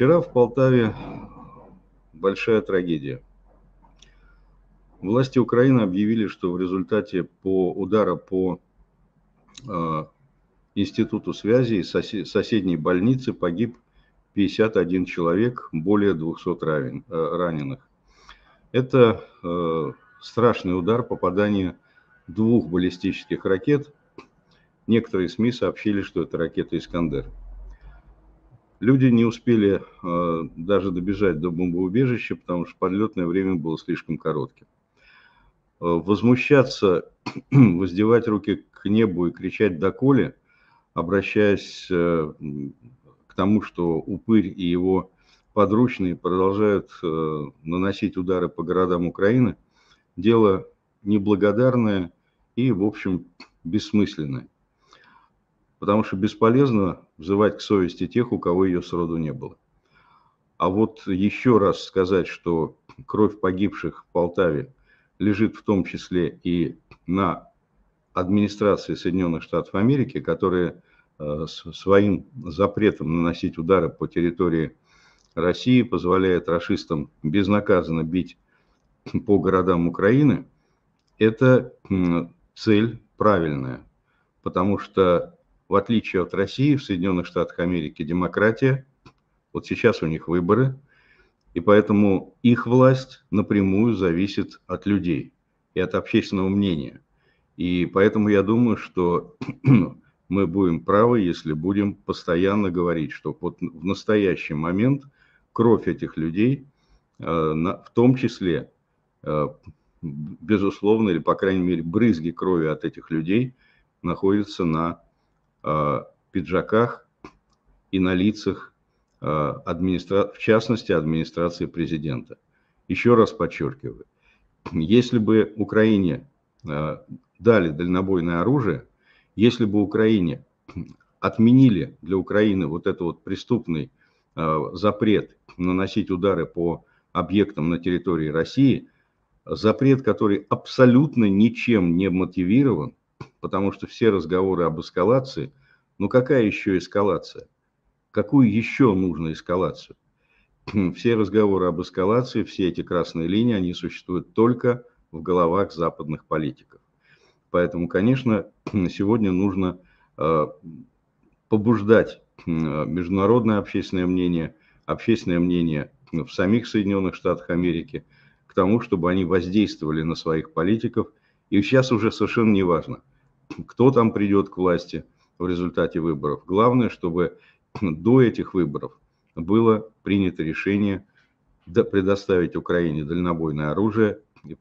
Вчера в Полтаве большая трагедия. Власти Украины объявили, что в результате по удара по э, Институту связи и сосед, соседней больницы погиб 51 человек, более 200 ранен, э, раненых. Это э, страшный удар попадания двух баллистических ракет. Некоторые СМИ сообщили, что это ракета «Искандер». Люди не успели э, даже добежать до бомбоубежища, потому что подлетное время было слишком коротким. Э, возмущаться, воздевать руки к небу и кричать «доколе», обращаясь э, к тому, что Упырь и его подручные продолжают э, наносить удары по городам Украины, дело неблагодарное и, в общем, бессмысленное потому что бесполезно взывать к совести тех, у кого ее сроду не было. А вот еще раз сказать, что кровь погибших в Полтаве лежит в том числе и на администрации Соединенных Штатов Америки, которая э, своим запретом наносить удары по территории России позволяет расистам безнаказанно бить по городам Украины, это цель правильная, потому что в отличие от России, в Соединенных Штатах Америки демократия. Вот сейчас у них выборы, и поэтому их власть напрямую зависит от людей и от общественного мнения. И поэтому я думаю, что мы будем правы, если будем постоянно говорить, что вот в настоящий момент кровь этих людей, э, в том числе, э, безусловно, или, по крайней мере, брызги крови от этих людей находятся на Э, пиджаках и на лицах, э, администра... в частности, администрации президента. Еще раз подчеркиваю, если бы Украине э, дали дальнобойное оружие, если бы Украине отменили для Украины вот этот вот преступный запрет наносить удары по объектам на территории России, запрет, который абсолютно ничем не мотивирован, потому что все разговоры об эскалации, ну какая еще эскалация? Какую еще нужно эскалацию? Все разговоры об эскалации, все эти красные линии, они существуют только в головах западных политиков. Поэтому, конечно, сегодня нужно э, побуждать э, международное общественное мнение, общественное мнение в самих Соединенных Штатах Америки к тому, чтобы они воздействовали на своих политиков. И сейчас уже совершенно не важно – кто там придет к власти в результате выборов. Главное, чтобы до этих выборов было принято решение предоставить Украине дальнобойное оружие и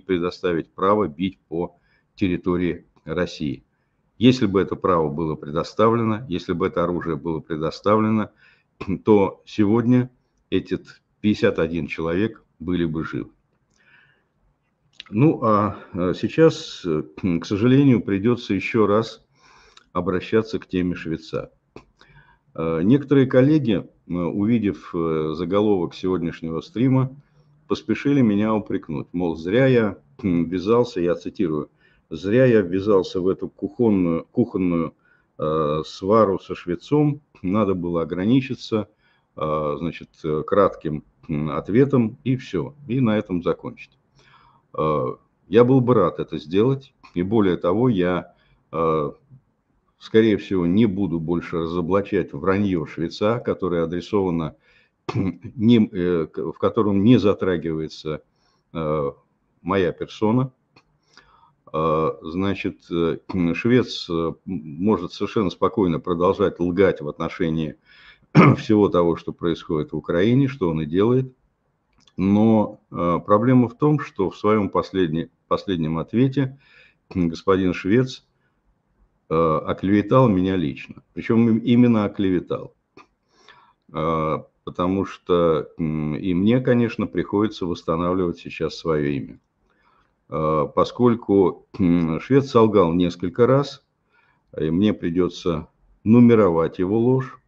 предоставить право бить по территории России. Если бы это право было предоставлено, если бы это оружие было предоставлено, то сегодня эти 51 человек были бы живы. Ну а, а сейчас, э, к сожалению, придется еще раз обращаться к теме Швеца. А, некоторые коллеги, э, увидев э, заголовок сегодняшнего стрима, поспешили меня упрекнуть, мол, зря я хм, ввязался, я цитирую, зря я ввязался в эту кухонную, кухонную э, свару со швецом, надо было ограничиться, э, значит, кратким ответом и все, и на этом закончить. Э, я был бы рад это сделать. И более того, я, э, скорее всего, не буду больше разоблачать вранье швеца, которое адресовано, не, э, в котором не затрагивается моя персона. Значит, швец может совершенно спокойно продолжать лгать в отношении всего того, что происходит в Украине, что он и делает – но э, проблема в том, что в своем последнем, последнем ответе господин Швец э, оклеветал меня лично. Причем именно оклеветал. Э, потому что и мне, конечно, приходится восстанавливать сейчас свое имя. Поскольку Швец солгал несколько раз, и мне придется нумеровать его ложь,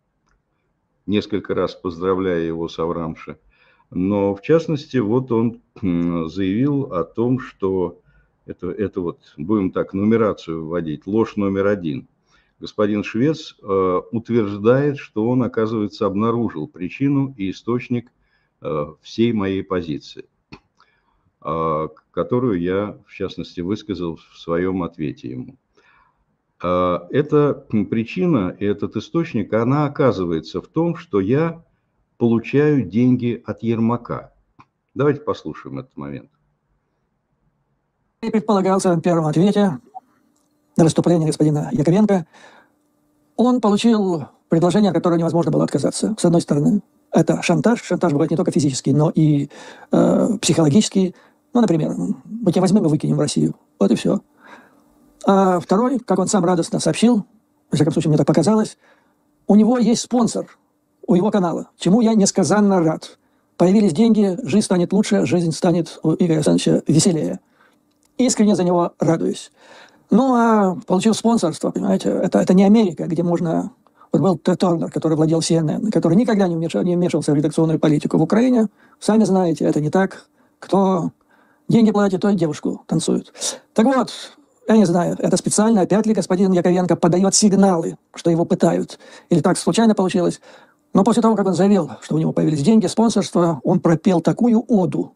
несколько раз поздравляя его с Аврамши – но в частности, вот он заявил о том, что это, это вот, будем так, нумерацию вводить, ложь номер один. Господин Швец э, утверждает, что он, оказывается, обнаружил причину и источник э, всей моей позиции, э, которую я, в частности, высказал в своем ответе ему. А, эта причина и этот источник, она оказывается в том, что я Получаю деньги от Ермака. Давайте послушаем этот момент. Предполагался в первом ответе на выступление господина Яковенко. Он получил предложение, от которого невозможно было отказаться. С одной стороны, это шантаж. Шантаж бывает не только физический, но и э, психологический. Ну, например, мы тебя возьмем и выкинем в Россию. Вот и все. А второй, как он сам радостно сообщил, во всяком случае, мне так показалось, у него есть спонсор – у его канала, чему я несказанно рад. Появились деньги, жизнь станет лучше, жизнь станет у Игоря Александровича веселее. Искренне за него радуюсь. Ну, а получил спонсорство, понимаете, это, это не Америка, где можно... Вот был Т. Тернер, который владел CNN, который никогда не, вмешивался, не вмешивался в редакционную политику в Украине. Сами знаете, это не так. Кто деньги платит, то и девушку танцует. Так вот, я не знаю, это специально, опять ли господин Яковенко подает сигналы, что его пытают. Или так случайно получилось. Но после того, как он заявил, что у него появились деньги, спонсорство, он пропел такую оду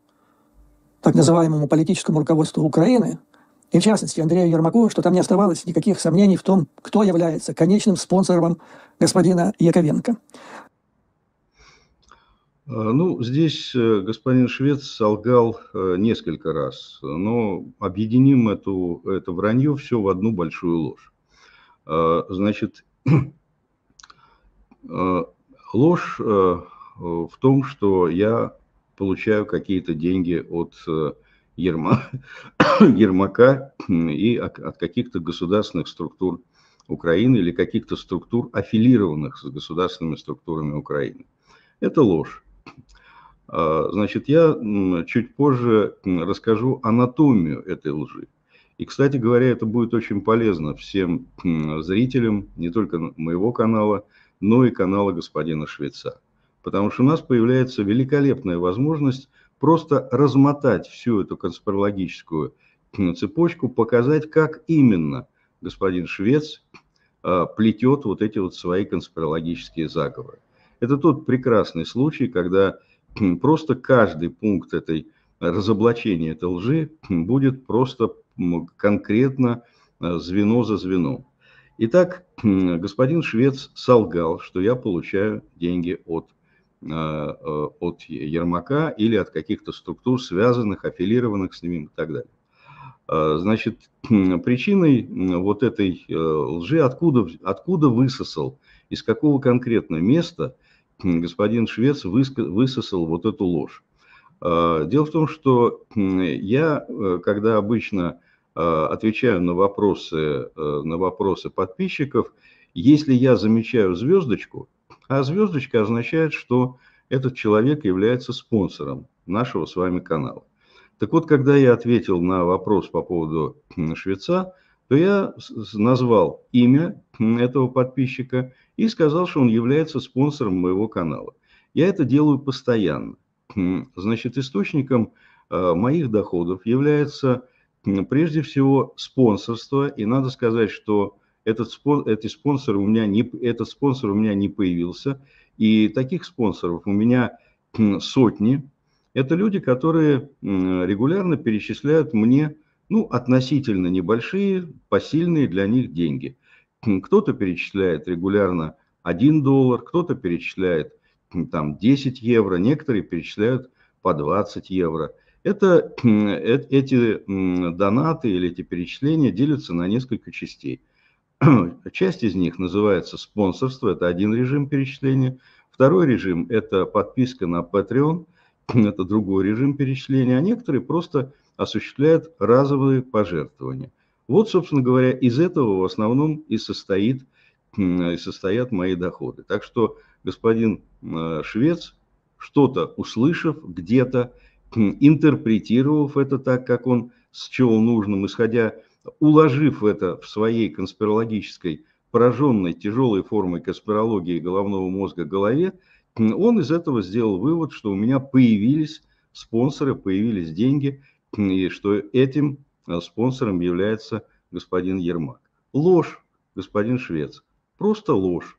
так называемому политическому руководству Украины, и в частности Андрею Ермаку, что там не оставалось никаких сомнений в том, кто является конечным спонсором господина Яковенко. Э, ну, здесь э, господин Швец солгал э, несколько раз, но объединим эту, это вранье все в одну большую ложь. Значит, ложь э, в том, что я получаю какие-то деньги от э, Ерма, Ермака и от каких-то государственных структур Украины или каких-то структур, аффилированных с государственными структурами Украины. Это ложь. А, значит, я чуть позже расскажу анатомию этой лжи. И, кстати говоря, это будет очень полезно всем зрителям, не только моего канала, но ну и канала господина Швеца. Потому что у нас появляется великолепная возможность просто размотать всю эту конспирологическую ну, цепочку, показать, как именно господин Швец а, плетет вот эти вот свои конспирологические заговоры. Это тот прекрасный случай, когда просто каждый пункт этой разоблачения этой лжи будет просто конкретно а, звено за звеном. Итак, господин Швец солгал, что я получаю деньги от, э, э, от Ермака или от каких-то структур, связанных, аффилированных с ним и так далее. Э, значит, причиной вот этой лжи, откуда, откуда высосал, из какого конкретного места господин Швец высосал вот эту ложь. Дело в том, что я, когда обычно а, отвечаю на вопросы, э, на вопросы подписчиков. Если я замечаю звездочку, а звездочка означает, что этот человек является спонсором нашего с вами канала. Так вот, когда я ответил на вопрос по поводу швеца, то я назвал имя этого подписчика и сказал, что он является спонсором моего канала. Я это делаю постоянно. Значит, источником а, моих доходов является ну, прежде всего, спонсорство. И надо сказать, что этот, спон, этот, спонсор у меня не, этот спонсор у меня не появился. И таких спонсоров у меня хм, сотни. Это люди, которые регулярно перечисляют мне ну, относительно небольшие, посильные для них деньги. Хм, кто-то перечисляет регулярно 1 доллар, кто-то перечисляет там 10 евро, некоторые перечисляют по 20 евро – это, э, эти донаты или эти перечисления делятся на несколько частей. Часть из них называется спонсорство, это один режим перечисления. Второй режим – это подписка на Patreon, это другой режим перечисления. А некоторые просто осуществляют разовые пожертвования. Вот, собственно говоря, из этого в основном и, состоит, и состоят мои доходы. Так что господин э, Швец, что-то услышав где-то, интерпретировав это так, как он счел нужным, исходя, уложив это в своей конспирологической, пораженной тяжелой формой конспирологии головного мозга голове, он из этого сделал вывод, что у меня появились спонсоры, появились деньги, и что этим э, спонсором является господин Ермак. Ложь, господин Швец, просто ложь.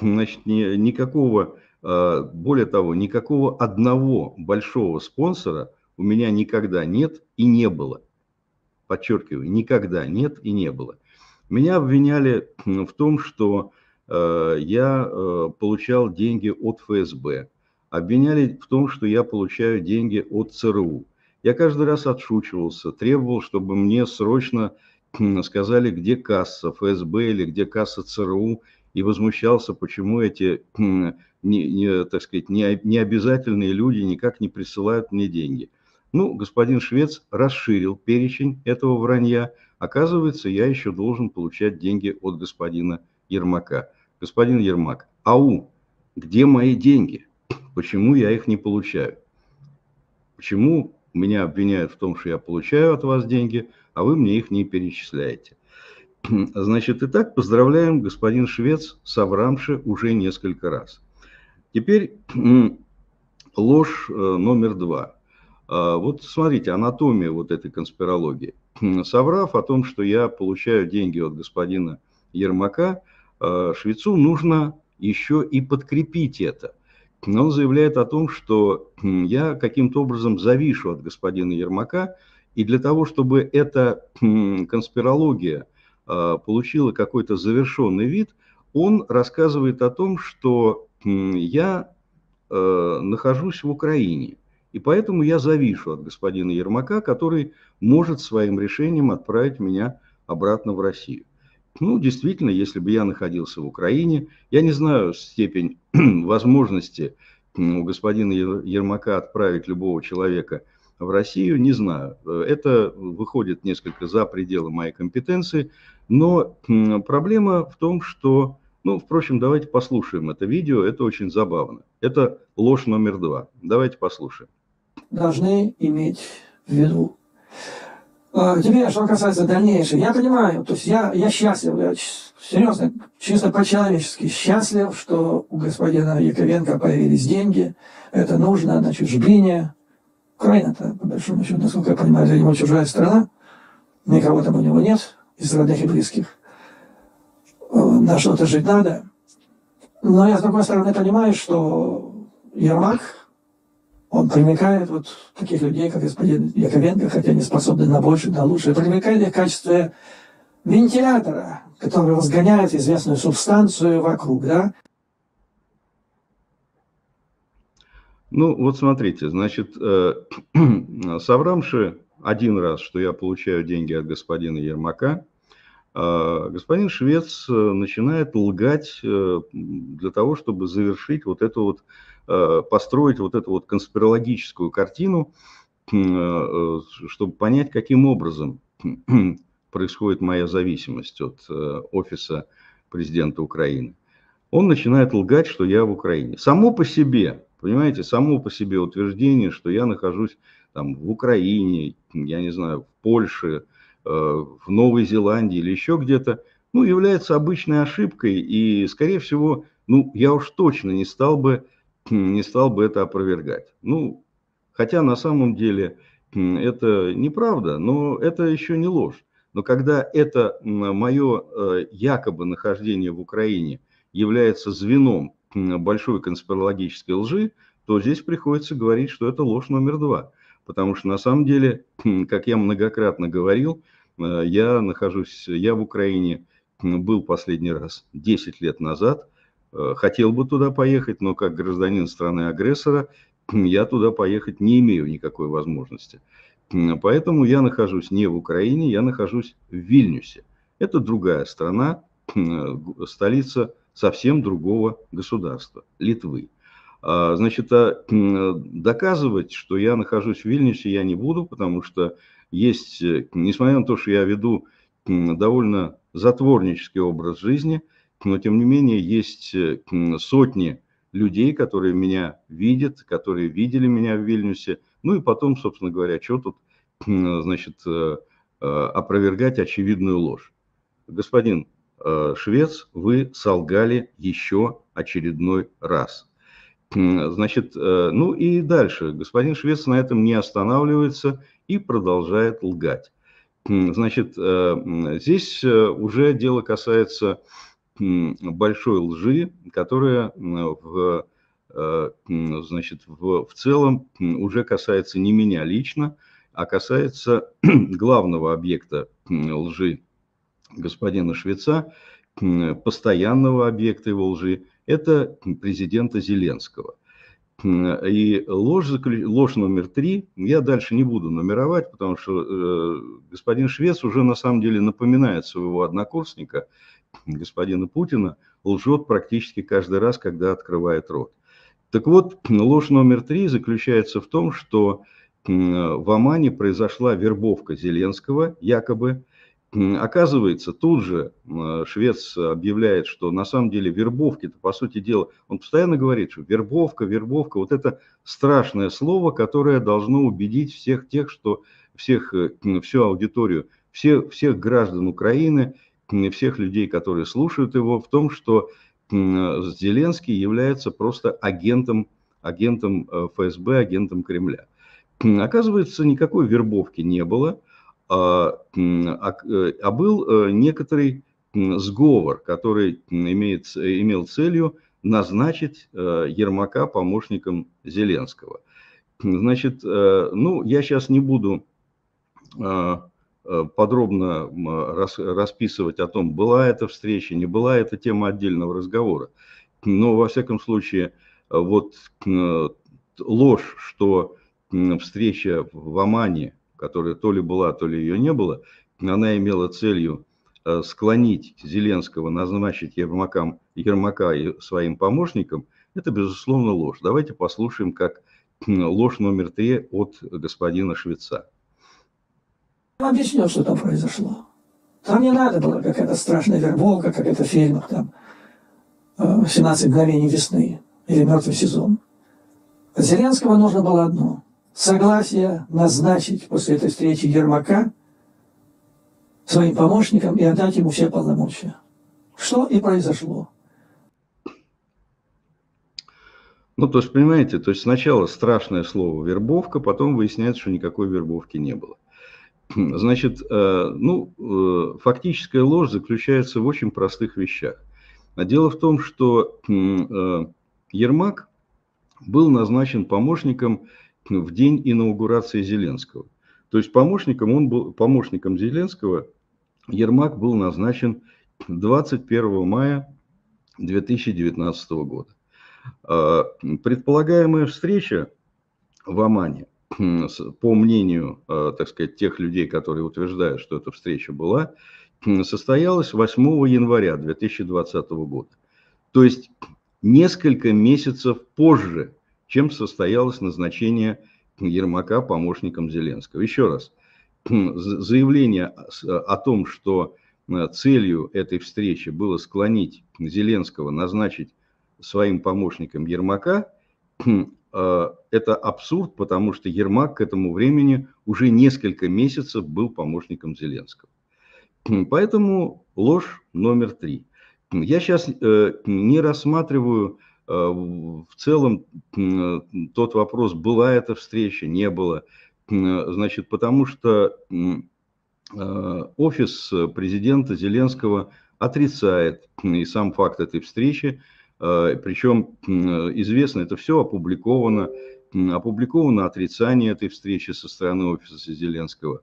Значит, никакого Э, более того, никакого одного большого спонсора у меня никогда нет и не было. Подчеркиваю, никогда нет и не было. Меня обвиняли в том, что э, я э, получал деньги от ФСБ. Обвиняли в том, что я получаю деньги от ЦРУ. Я каждый раз отшучивался, требовал, чтобы мне срочно сказали, где касса ФСБ или где касса ЦРУ, и возмущался, почему эти, хм, не, не, так сказать, не, необязательные люди никак не присылают мне деньги. Ну, господин Швец расширил перечень этого вранья. Оказывается, я еще должен получать деньги от господина Ермака. Господин Ермак, ау, где мои деньги? Почему я их не получаю? Почему меня обвиняют в том, что я получаю от вас деньги, а вы мне их не перечисляете? Значит, итак, поздравляем господин Швец с уже несколько раз. Теперь ложь э, номер два. А, вот смотрите, анатомия вот этой конспирологии. Соврав о том, что я получаю деньги от господина Ермака, а, Швецу нужно еще и подкрепить это. Он заявляет о том, что я каким-то образом завишу от господина Ермака, и для того, чтобы эта конспирология – а, получила какой-то завершенный вид, он рассказывает о том, что я э, нахожусь в Украине, и поэтому я завишу от господина Ермака, который может своим решением отправить меня обратно в Россию. Ну, действительно, если бы я находился в Украине, я не знаю степень возможности у господина Ермака отправить любого человека в Россию, не знаю. Э, это выходит несколько за пределы моей компетенции, но проблема в том, что, ну, впрочем, давайте послушаем это видео, это очень забавно. Это ложь номер два. Давайте послушаем. Должны иметь в виду. А, теперь, что касается дальнейшего, я понимаю, то есть я, я счастлив, я серьезно, чисто по-человечески счастлив, что у господина Яковенко появились деньги, это нужно на чужбине. Украина-то, по большому счету, насколько я понимаю, это ему чужая страна, никого там у него нет, из родных и близких. Э, на что-то жить надо. Но я, с другой стороны, понимаю, что Ермак, он привлекает вот таких людей, как господин Яковенко, хотя они способны на больше, на лучшее, привлекает их в качестве вентилятора, который разгоняет известную субстанцию вокруг, да? Ну, вот смотрите, значит, э, соврамши один раз, что я получаю деньги от господина Ермака, а, господин Швец э, начинает лгать э, для того, чтобы завершить вот эту вот, э, построить вот эту вот конспирологическую картину, чтобы понять, каким образом происходит моя зависимость от офиса президента Украины. Он начинает лгать, что я в Украине. Само по себе, понимаете, само по себе утверждение, что я нахожусь там в Украине, я не знаю, в Польше, Э, в Новой Зеландии или еще где-то, ну, является обычной ошибкой, и, скорее всего, ну, я уж точно не стал бы, не стал бы это опровергать. Ну, хотя на самом деле это неправда, но это еще не ложь. Но когда это мое э, якобы нахождение в Украине является звеном большой конспирологической лжи, то здесь приходится говорить, что это ложь номер два – потому что на самом деле, как я многократно говорил, э, я нахожусь, я в Украине был последний раз 10 лет назад, э, хотел бы туда поехать, но как гражданин страны-агрессора я туда поехать не имею никакой возможности. Поэтому я нахожусь не в Украине, я нахожусь в Вильнюсе. Это другая страна, э, столица совсем другого государства, Литвы. А, значит, а, доказывать, что я нахожусь в Вильнюсе, я не буду, потому что есть, э, несмотря на то, что я веду довольно затворнический образ жизни, но тем не менее есть э, сотни людей, которые меня видят, которые видели меня в Вильнюсе. Ну и потом, собственно говоря, что тут, значит, э, опровергать очевидную ложь. Господин Швец, вы солгали еще очередной раз. Значит, э, ну и дальше. Господин Швец на этом не останавливается и продолжает лгать. Значит, э, здесь э, уже дело касается большой лжи, которая в, значит, в, в целом уже касается не меня лично, а касается главного объекта лжи господина Швеца, постоянного объекта его лжи, это президента Зеленского. И ложь, ложь номер три, я дальше не буду нумеровать, потому что э, господин Швец уже на самом деле напоминает своего однокурсника, господина Путина, лжет практически каждый раз, когда открывает рот. Так вот, ложь номер три заключается в том, что в Омане произошла вербовка Зеленского, якобы, Оказывается, тут же э, швец объявляет, что на самом деле вербовки, это по сути дела, он постоянно говорит, что вербовка, вербовка, вот это страшное слово, которое должно убедить всех тех, что всех, э, всю аудиторию, всех, всех граждан Украины, всех людей, которые слушают его, в том, что э, Зеленский является просто агентом, агентом ФСБ, агентом Кремля. Оказывается, никакой вербовки не было – а, а, э, а был э, некоторый сговор, который имеет, имел целью назначить э, Ермака помощником Зеленского. Значит, ну, я сейчас не буду а, подробно расписывать о том, была эта встреча, не была эта тема отдельного разговора. Но, во всяком случае, вот ложь, что встреча в Омане – которая то ли была, то ли ее не было, она имела целью э, склонить Зеленского назначить Ермакам, Ермака своим помощником, это, безусловно, ложь. Давайте послушаем, как ложь номер три от господина Швеца. Объясню, что там произошло. Там не надо было какая-то страшная вербовка, как это в фильмах, там, «17 э, мгновений весны» или «Мертвый сезон». Зеленского нужно было одно Согласие назначить после этой встречи Ермака своим помощником и отдать ему все полномочия. Что и произошло. Ну, то есть, понимаете, то есть сначала страшное слово вербовка, потом выясняется, что никакой вербовки не было. Значит, э, ну, э, фактическая ложь заключается в очень простых вещах. А дело в том, что э, Ермак был назначен помощником ну, в день инаугурации Зеленского. То есть помощником, он был, помощником Зеленского Ермак был назначен 21 мая 2019 года. А, предполагаемая встреча в Омане, по мнению, а, так сказать, тех людей, которые утверждают, что эта встреча была, состоялась 8 января 2020 года. То есть несколько месяцев позже чем состоялось назначение Ермака помощником Зеленского. Еще раз, заявление о том, что э, целью этой встречи было склонить Зеленского назначить своим помощником Ермака, э, это абсурд, потому что Ермак к этому времени уже несколько месяцев был помощником Зеленского. Поэтому ложь номер три. Я сейчас э, не рассматриваю в целом тот вопрос, была эта встреча, не было. Значит, потому что э, офис президента Зеленского отрицает и сам факт этой встречи. Э, причем известно, это все опубликовано. Опубликовано отрицание этой встречи со стороны офиса Зеленского.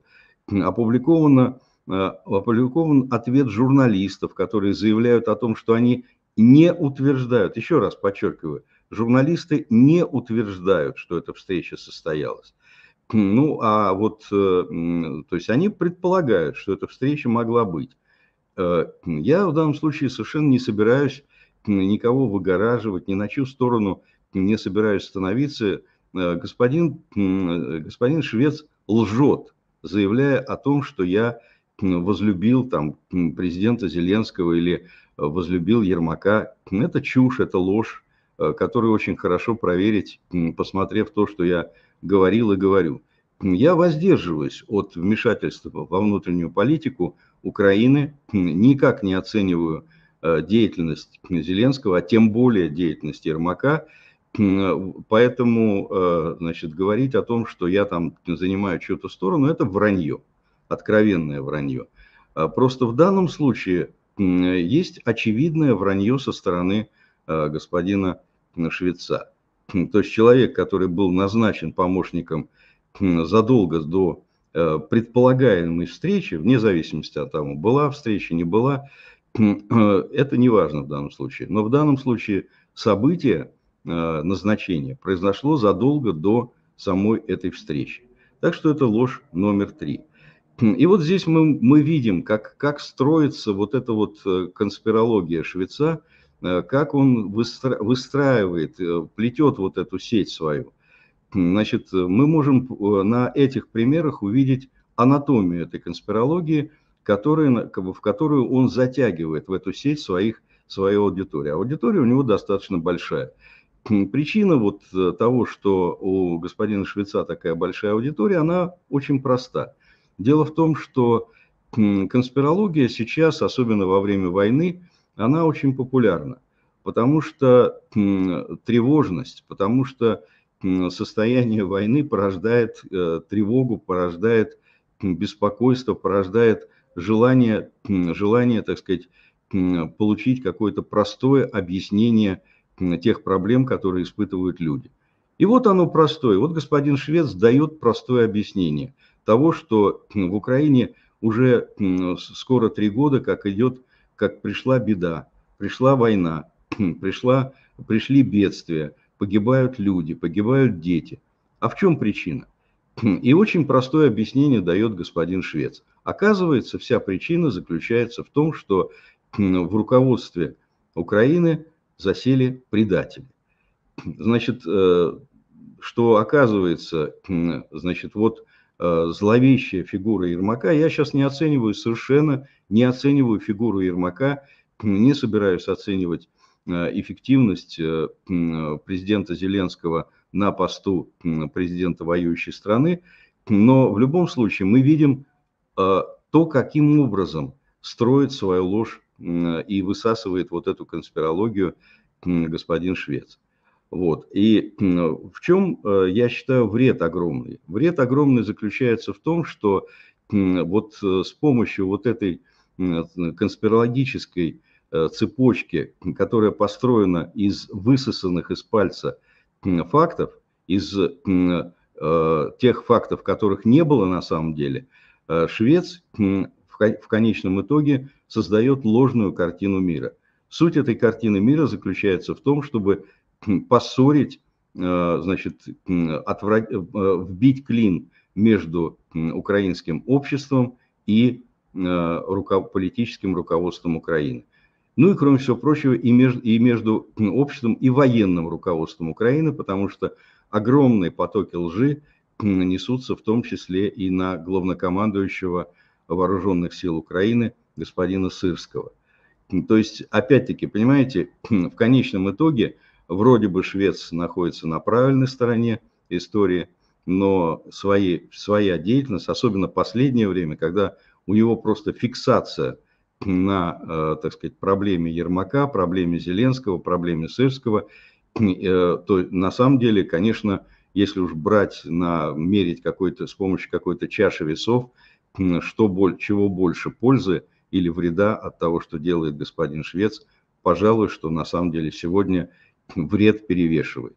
Опубликовано э, опубликован ответ журналистов, которые заявляют о том, что они не утверждают, еще раз подчеркиваю, журналисты не утверждают, что эта встреча состоялась. Ну, а вот, э, то есть они предполагают, что эта встреча могла быть. Э, я в данном случае совершенно не собираюсь никого выгораживать, ни на чью сторону не собираюсь становиться. Э, господин, господин Швец лжет, заявляя о том, что я возлюбил там президента Зеленского или возлюбил Ермака. Это чушь, это ложь, э, которую очень хорошо проверить, посмотрев то, что я говорил и говорю. Я воздерживаюсь от вмешательства во внутреннюю политику Украины, никак не оцениваю э, деятельность Зеленского, а тем более деятельность Ермака. Э, поэтому, значит, говорить о том, что я там занимаю чью-то сторону, это вранье, откровенное вранье. А просто в данном случае есть очевидное вранье со стороны э, господина Швеца. Хм, то есть человек, который был назначен помощником задолго до э, предполагаемой встречи, вне зависимости от того, была встреча, не была, э, это не важно в данном случае. Но в данном случае событие назначения произошло задолго до самой этой встречи. Так что это ложь номер три. И вот здесь мы, мы видим, как, как строится вот эта вот э, конспирология швеца, э, как он выстра, выстраивает, э, плетет вот эту сеть свою. Значит, мы можем на этих примерах увидеть анатомию этой конспирологии, которая, в которую он затягивает в эту сеть своих, свою аудиторию. А аудитория у него достаточно большая. Причина вот того, что у господина Швеца такая большая аудитория, она очень проста – Дело в том, что конспирология сейчас, особенно во время войны, она очень популярна, потому что тревожность, потому что состояние войны порождает э, тревогу, порождает беспокойство, порождает желание, желание так сказать, получить какое-то простое объяснение тех проблем, которые испытывают люди. И вот оно простое. Вот господин Швец дает простое объяснение – того, что в Украине уже скоро три года, как идет, как пришла беда, пришла война, пришла, пришли бедствия, погибают люди, погибают дети. А в чем причина? И очень простое объяснение дает господин Швец. Оказывается, вся причина заключается в том, что в руководстве Украины засели предатели. Значит, э, что оказывается, значит, вот Э, зловещая фигура Ермака. Я сейчас не оцениваю совершенно, не оцениваю фигуру Ермака, не собираюсь оценивать э, эффективность э, президента Зеленского на посту президента воюющей страны. Но в любом случае мы видим то, каким образом строит свою ложь и высасывает вот эту конспирологию господин Швец. Вот. И в чем, э, я считаю, вред огромный? Вред огромный заключается в том, что вот э, с помощью вот этой э, конспирологической цепочки, которая построена из высосанных из пальца фактов, из тех фактов, которых не было на самом деле, Швец в конечном итоге создает ложную картину мира. Суть этой картины мира заключается в том, чтобы поссорить, э, значит, отврат... Э, вбить клин между украинским обществом и э, руков... политическим руководством Украины. Ну и, кроме всего прочего, и между, и между обществом и военным руководством Украины, потому что огромные потоки лжи несутся в том числе и на главнокомандующего вооруженных сил Украины господина Сырского. То есть, опять-таки, понимаете, в конечном итоге – Вроде бы Швец находится на правильной стороне истории, но свои, своя деятельность, особенно в последнее время, когда у него просто фиксация на, э, так сказать, проблеме Ермака, проблеме Зеленского, проблеме Сырского, э, то на самом деле, конечно, если уж брать, на, мерить какой-то, с помощью какой-то чаши весов, что, чего больше пользы или вреда от того, что делает господин Швец, пожалуй, что на самом деле сегодня вред перевешивает.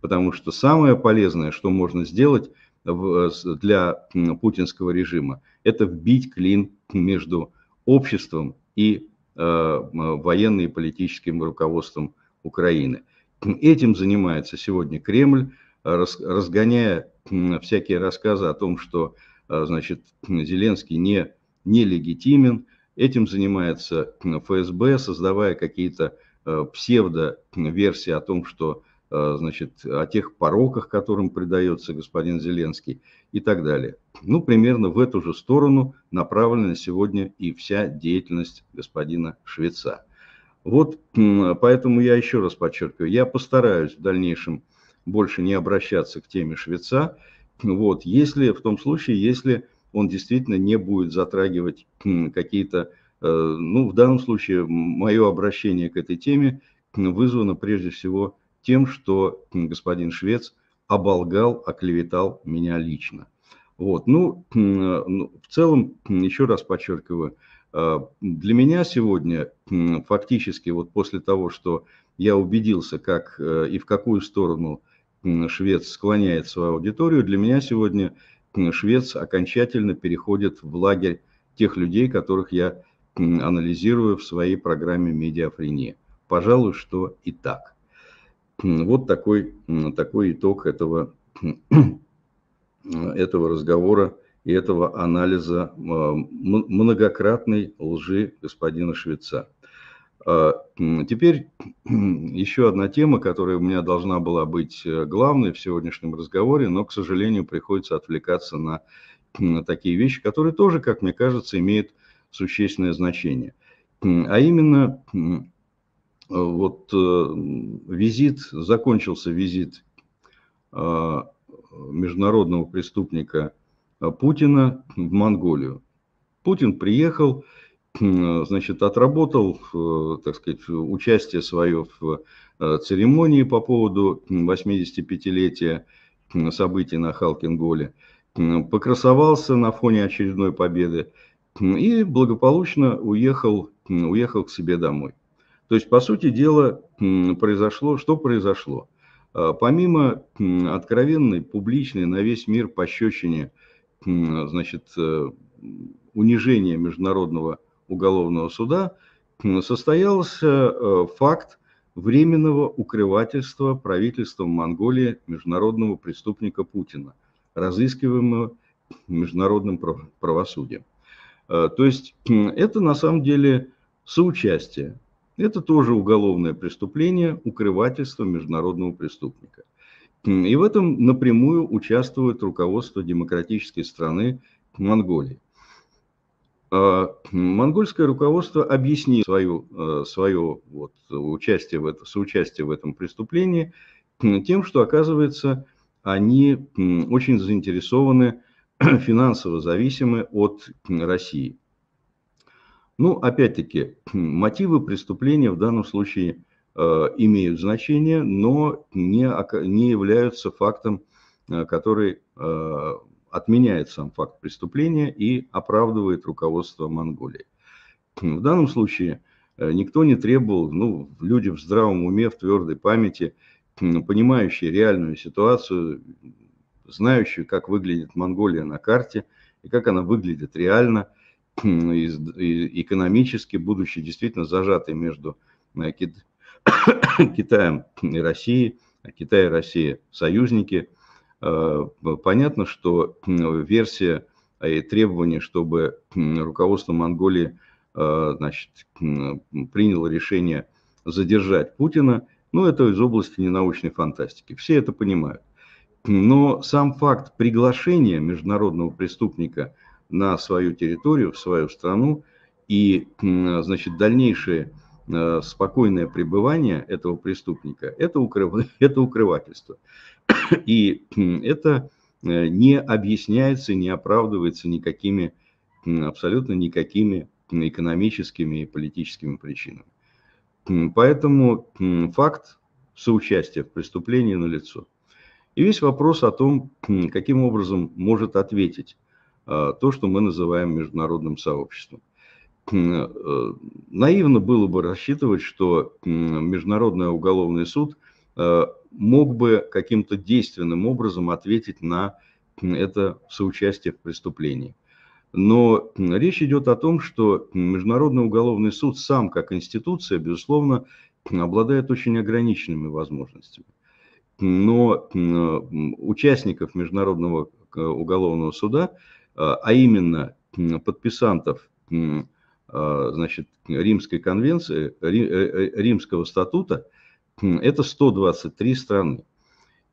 Потому что самое полезное, что можно сделать э, для путинского режима, это вбить клин между обществом и э, военным и политическим руководством Украины. Этим занимается сегодня Кремль, разгоняя всякие рассказы о том, что э, значит, Зеленский не, не легитимен. Этим занимается ФСБ, создавая какие-то Э, псевдо-версия э, о том, что э, значит, о тех пороках, которым предается господин Зеленский и так далее. Ну, примерно в эту же сторону направлена сегодня и вся деятельность господина Швеца. Вот поэтому я еще раз подчеркиваю, я постараюсь в дальнейшем больше не обращаться к теме Швеца, вот, если, в том случае, если он действительно не будет затрагивать какие-то Э, ну, в данном случае мое обращение к этой теме вызвано прежде всего тем, что господин Швец оболгал, оклеветал меня лично. Вот. Ну, э, ну в целом, еще раз подчеркиваю, э, для меня сегодня фактически вот после того, что я убедился, как и в какую сторону Швец склоняет свою аудиторию, для меня сегодня Швец окончательно переходит в лагерь тех людей, которых я анализирую в своей программе «Медиафрения». Пожалуй, что и так. Вот такой, такой итог этого, этого разговора и этого анализа а, многократной лжи господина Швеца. А, теперь еще одна тема, которая у меня должна была быть э, главной в сегодняшнем разговоре, но, к сожалению, приходится отвлекаться на такие вещи, которые тоже, как мне кажется, имеют существенное значение. А именно, э, вот э, визит, закончился визит э, международного преступника Путина в Монголию. Путин приехал, значит, отработал, так сказать, участие свое в церемонии по поводу 85-летия событий на Халкинголе, покрасовался на фоне очередной победы и благополучно уехал, уехал к себе домой. То есть, по сути дела, произошло, что произошло? А, помимо откровенной, публичной на весь мир пощечине, значит, э, унижения Международного уголовного суда, состоялся э, факт временного укрывательства правительством Монголии международного преступника Путина, разыскиваемого международным правосудием. Э, то есть это на самом деле соучастие. Это тоже уголовное преступление, укрывательство международного преступника. И в этом напрямую участвует руководство демократической страны Монголии. А, монгольское руководство объяснило свое, э, свое вот участие в это, соучастие в этом преступлении тем, что, оказывается, они очень заинтересованы финансово зависимы от России. Ну, опять-таки, мотивы преступления в данном случае э, имеют значение, но не, не являются фактом, э, который э, отменяет сам факт преступления и оправдывает руководство Монголии. В данном случае никто не требовал, ну, люди в здравом уме, в твердой памяти, понимающие реальную ситуацию, знающую, как выглядит Монголия на карте и как она выглядит реально ну, и экономически, будучи действительно зажатой между э, Китаем и Россией, а Китай и Россия союзники. Э, понятно, что э, версия а и требования, чтобы руководство Монголии значит, приняло решение задержать Путина, ну, это из области ненаучной фантастики. Все это понимают. Но сам факт приглашения международного преступника на свою территорию, в свою страну и значит, дальнейшее э, спокойное пребывание этого преступника – это, укрыв... это укрывательство. И это э, не объясняется, не оправдывается никакими, абсолютно никакими экономическими и политическими причинами. Поэтому факт соучастия в преступлении налицо. И весь вопрос о том, каким образом может ответить а, то, что мы называем международным сообществом. Э, наивно было бы рассчитывать, что Международный уголовный суд э, мог бы каким-то действенным образом ответить на это соучастие в преступлении. Но речь идет о том, что Международный уголовный суд сам как институция, безусловно, обладает очень ограниченными возможностями но участников Международного э, уголовного суда, э, а именно подписантов э, значит, Римской конвенции, Римского статута, это 123 страны.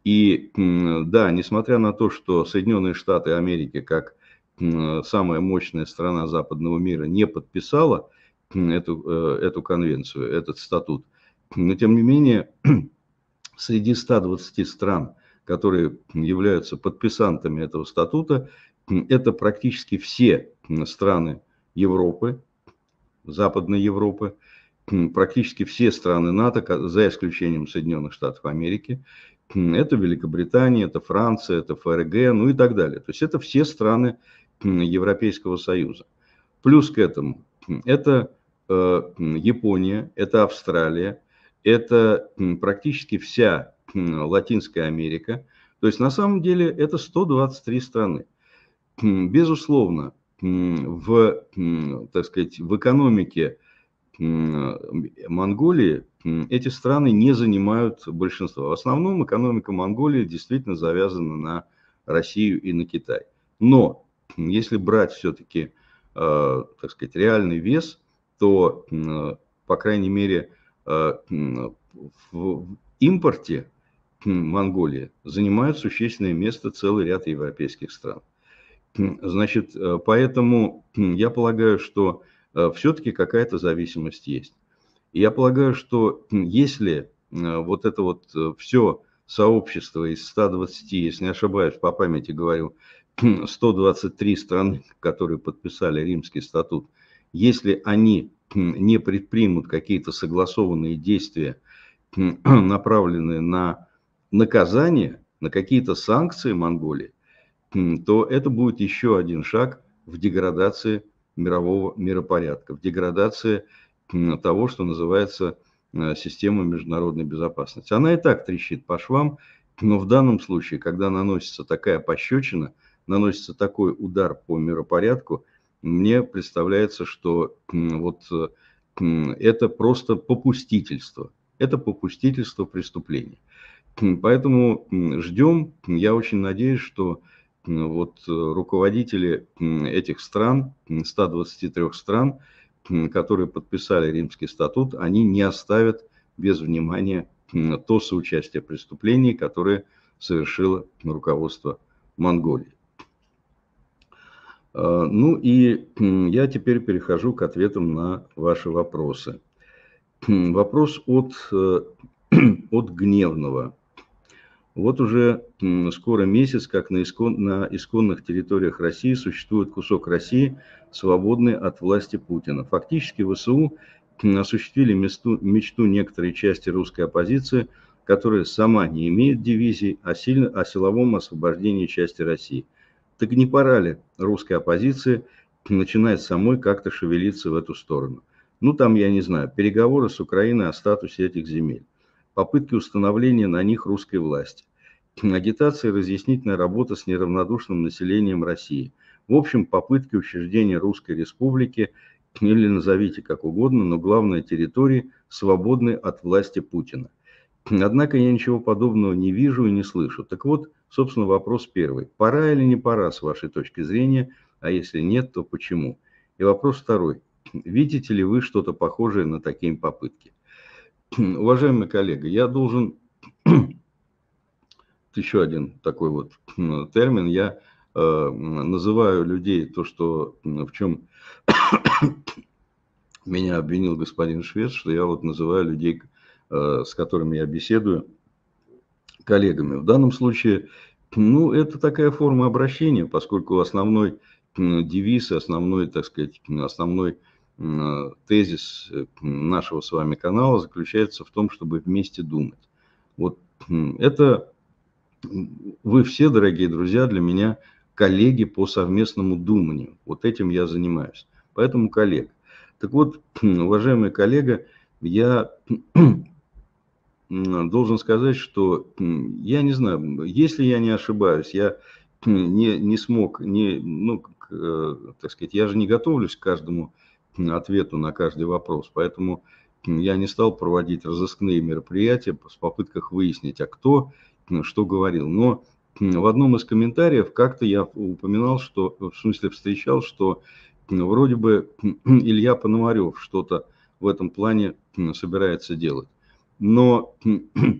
И да, несмотря на то, что Соединенные Штаты Америки, как самая мощная страна западного мира, не подписала эту, эту конвенцию, этот статут, но тем не менее Среди 120 стран, которые являются подписантами этого статута, это практически все страны Европы, Западной Европы, практически все страны НАТО, за исключением Соединенных Штатов Америки, это Великобритания, это Франция, это ФРГ, ну и так далее. То есть это все страны Европейского Союза. Плюс к этому это э, Япония, это Австралия, это практически вся Латинская Америка. То есть на самом деле это 123 страны. Безусловно, в, так сказать, в экономике Монголии эти страны не занимают большинства. В основном экономика Монголии действительно завязана на Россию и на Китай. Но если брать все-таки, э, так сказать, реальный вес, то, по крайней мере, Э, в импорте Монголии занимают существенное место целый ряд европейских стран. Значит, э, поэтому я полагаю, что э, все-таки какая-то зависимость есть. я полагаю, что если вот это вот все сообщество из 120, если не ошибаюсь, по памяти говорю, 123 страны, которые подписали Римский статут, если они не предпримут какие-то согласованные действия, направленные на наказание, на какие-то санкции Монголии, то это будет еще один шаг в деградации мирового миропорядка, в деградации того, что называется э, система международной безопасности. Она и так трещит по швам, но в данном случае, когда наносится такая пощечина, наносится такой удар по миропорядку – мне представляется, что вот э, это просто попустительство. Это попустительство преступления. Поэтому ждем. Я очень надеюсь, что вот э, руководители этих стран, 123 стран, которые подписали Римский статут, они не оставят без внимания то соучастие преступлений, которое совершило руководство Монголии. А, ну и я теперь перехожу к ответам на ваши вопросы. Вопрос от, э, от Гневного. Вот уже скоро месяц, как на, искон, на исконных территориях России существует кусок России, свободный от власти Путина. Фактически ВСУ осуществили месту, мечту некоторой части русской оппозиции, которая сама не имеет дивизий о, а сильно, о силовом освобождении части России – так не пора ли русской оппозиции начинать самой как-то шевелиться в эту сторону? Ну, там, я не знаю, переговоры с Украиной о статусе этих земель, попытки установления на них русской власти, агитация и разъяснительная работа с неравнодушным населением России. В общем, попытки учреждения Русской Республики или назовите как угодно, но главное территории, свободной от власти Путина. Однако я ничего подобного не вижу и не слышу. Так вот, Собственно, вопрос первый. Пора или не пора, с вашей точки зрения, а если нет, то почему? И вопрос второй. Видите ли вы что-то похожее на такие попытки? Уважаемый коллега, я должен... Еще один такой вот термин. Я э, называю людей то, что в чем меня обвинил господин Швец, что я вот называю людей, э, с которыми я беседую, коллегами. В данном случае, ну, это такая форма обращения, поскольку основной девиз, основной, так сказать, основной тезис э, нашего с вами канала заключается в том, чтобы вместе думать. Вот это вы все, дорогие друзья, для меня коллеги по совместному думанию. Вот этим я занимаюсь. Поэтому коллег. Так вот, уважаемый коллега, я должен сказать, что я не знаю, если я не ошибаюсь, я не, не смог, не, ну, к, э, так сказать, я же не готовлюсь к каждому ответу на каждый вопрос, поэтому я не стал проводить разыскные мероприятия в попытках выяснить, а кто что говорил. Но в одном из комментариев как-то я упоминал, что, в смысле встречал, что вроде бы Илья Пономарев что-то в этом плане собирается делать. Но э,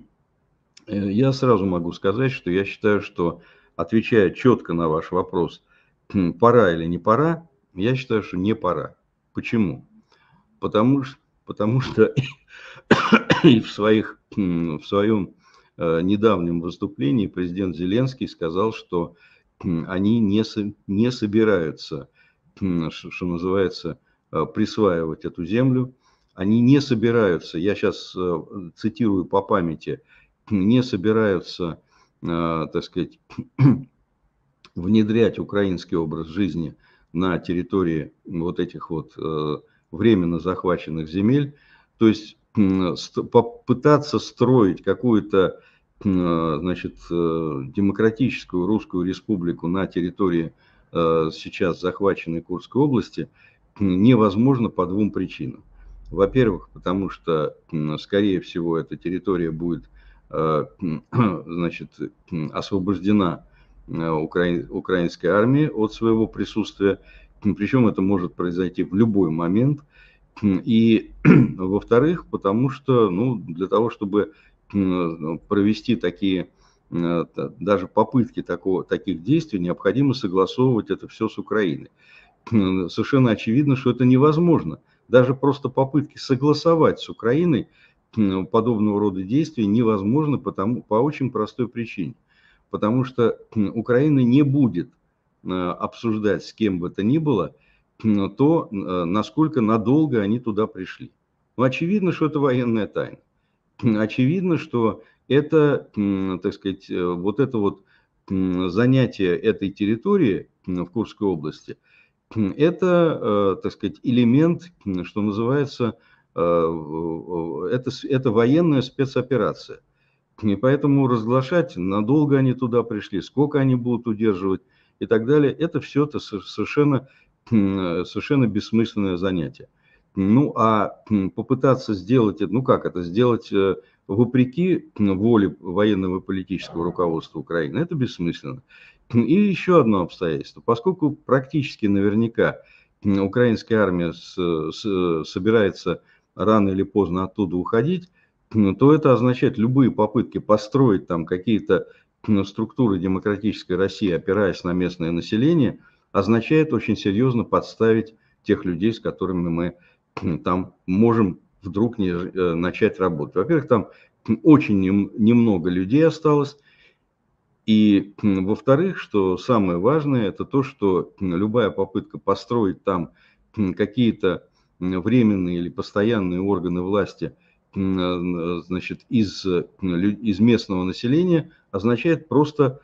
я сразу могу сказать, что я считаю, что отвечая четко на ваш вопрос, пора или не пора, я считаю, что не пора. Почему? Потому, потому что и в, своих, в своем э, недавнем выступлении президент Зеленский сказал, что они не, не собираются, что называется, э, присваивать эту землю они не собираются, я сейчас э, цитирую по памяти, не собираются, э, так сказать, внедрять украинский образ жизни на территории вот этих вот э, временно захваченных земель. То есть попытаться строить какую-то значит, демократическую русскую республику на территории сейчас захваченной Курской области невозможно по двум причинам. Во-первых, потому что, скорее всего, эта территория будет э, значит, освобождена э, украинской армией от своего присутствия. Причем это может произойти в любой момент. И, во-вторых, потому что ну, для того, чтобы провести такие э, даже попытки такого, таких действий, необходимо согласовывать это все с Украиной. Совершенно очевидно, что это невозможно – даже просто попытки согласовать с Украиной подобного рода действия невозможно потому, по очень простой причине. Потому что Украина не будет э, обсуждать с кем бы то ни было то, э, насколько надолго они туда пришли. Ну, очевидно, что это военная тайна. Очевидно, что это, так сказать, э, вот это вот занятие этой территории в Курской области – это, э, так сказать, элемент, что называется, э, это, это военная спецоперация. И поэтому разглашать, надолго они туда пришли, сколько они будут удерживать и так далее, это все это совершенно, совершенно бессмысленное занятие. Ну, а попытаться сделать это, ну как это, сделать э, вопреки воле военного и политического руководства Украины, это бессмысленно. Ну, и еще одно обстоятельство. Поскольку практически наверняка украинская армия с, с, собирается рано или поздно оттуда уходить, ну, то это означает любые попытки построить там какие-то структуры демократической России, опираясь на местное население, означает очень серьезно подставить тех людей, с которыми мы там можем вдруг не, э, начать работать. Во-первых, там очень немного людей осталось, и, во-вторых, что самое важное, это то, что любая попытка построить там какие-то временные или постоянные органы власти э, значит, из, э, из местного населения означает просто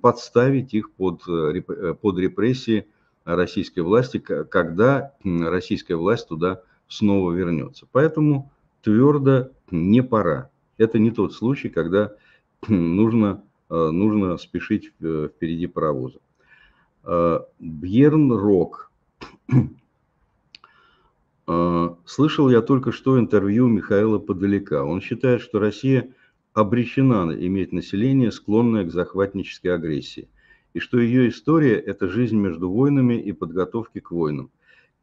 подставить их под, э, под репрессии российской власти, когда российская власть туда снова вернется. Поэтому твердо не пора. Это не тот случай, когда нужно Э, нужно спешить э, впереди паровоза. Э, Бьерн Рок. Слышал я только что интервью Михаила Подалека. Он считает, что Россия обречена иметь население, склонное к захватнической агрессии, и что ее история – это жизнь между войнами и подготовки к войнам.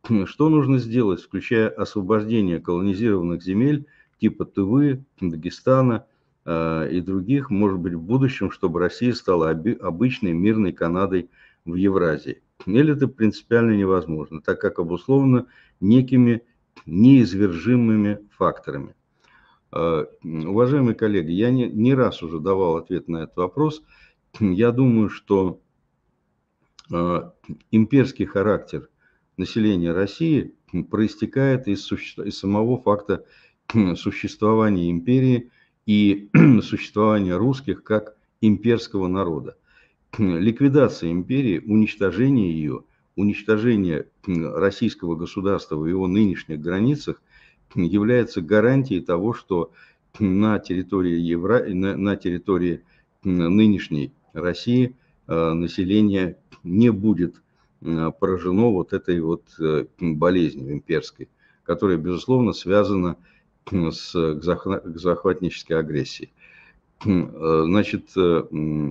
Что нужно сделать, включая освобождение колонизированных земель типа Тывы, Дагестана – Э, и других, может быть, в будущем, чтобы Россия стала обычной мирной Канадой в Евразии. Или это принципиально невозможно, так как обусловлено некими неизвержимыми факторами. Э, уважаемые коллеги, я не, не раз уже давал ответ на этот вопрос. Я думаю, что э, имперский характер населения России проистекает из, суще... из самого факта существования империи – и существование русских как имперского народа. Ликвидация империи, уничтожение ее, уничтожение российского государства в его нынешних границах является гарантией того, что на территории, Евро... на, на территории нынешней России э, население не будет э, поражено вот этой вот э, болезнью имперской, которая, безусловно, связана с с, э, к, захватнической агрессии. Хм, э, значит, э,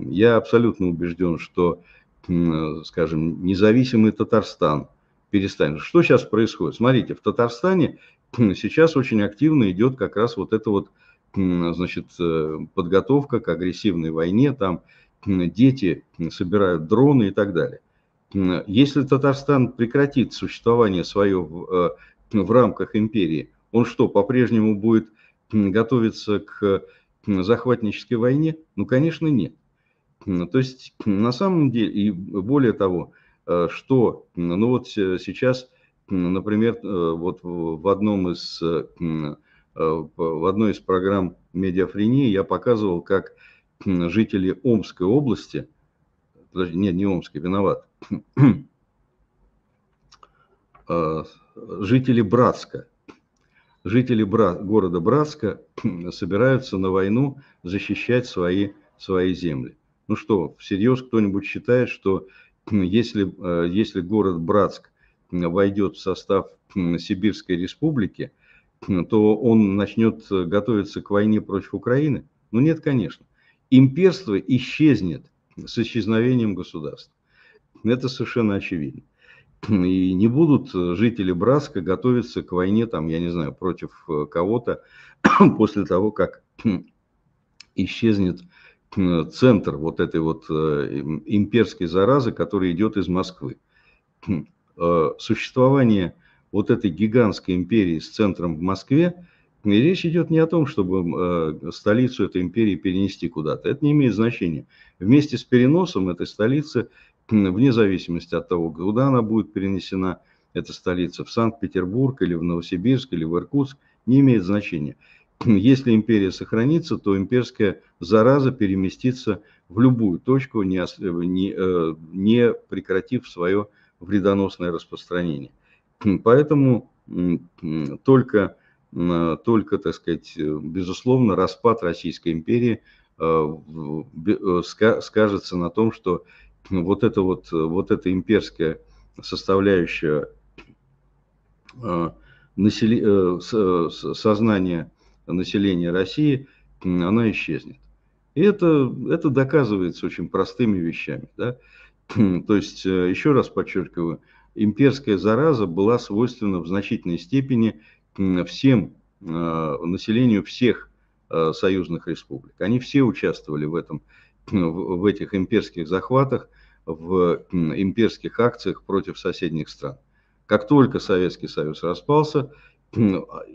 я абсолютно убежден, что, скажем, независимый Татарстан перестанет. Что сейчас происходит? Смотрите, в Татарстане хм, сейчас очень активно идет как раз вот эта вот, значит, подготовка к агрессивной войне, там дети собирают дроны и так далее. Если Татарстан прекратит существование свое в, в рамках империи, он что, по-прежнему будет готовиться к захватнической войне? Ну, конечно, нет. То есть, на самом деле, и более того, э, что, ну вот сейчас, например, э, вот в одном из, э, в одной из программ медиафрении я показывал, как жители Омской области, подожди, нет, не Омской, виноват, жители Братска, жители Бра... города Братска собираются на войну защищать свои, свои земли. Ну что, всерьез кто-нибудь считает, что если, э, если город Братск войдет в состав Сибирской республики, то он начнет готовиться к войне против Украины? Ну нет, конечно. Имперство исчезнет с исчезновением государства. Это совершенно очевидно и не будут жители Браска готовиться к войне, там, я не знаю, против э, кого-то после того, как э, исчезнет э, центр вот этой вот имперской заразы, которая идет из Москвы. Существование вот этой гигантской империи с центром в Москве, и речь идет не о том, чтобы столицу этой империи перенести куда-то. Это не имеет значения. Вместе с переносом этой столицы вне зависимости от того, куда она будет перенесена, эта столица, в Санкт-Петербург или в Новосибирск или в Иркутск, не имеет значения. Если империя сохранится, то имперская зараза переместится в любую точку, не, э, не, э, не прекратив свое вредоносное распространение. Поэтому только, только, так сказать, безусловно, распад Российской империи э, скажется на том, что вот эта вот, вот эта имперская составляющая э, насели... Э, э, сознания населения России, она исчезнет. И это, это доказывается очень простыми вещами. Да? То есть, еще раз подчеркиваю, имперская зараза была свойственна в значительной степени всем населению всех союзных республик. Они все участвовали в этом ну, в этих имперских захватах, в имперских акциях против соседних стран. Как только Советский Союз распался,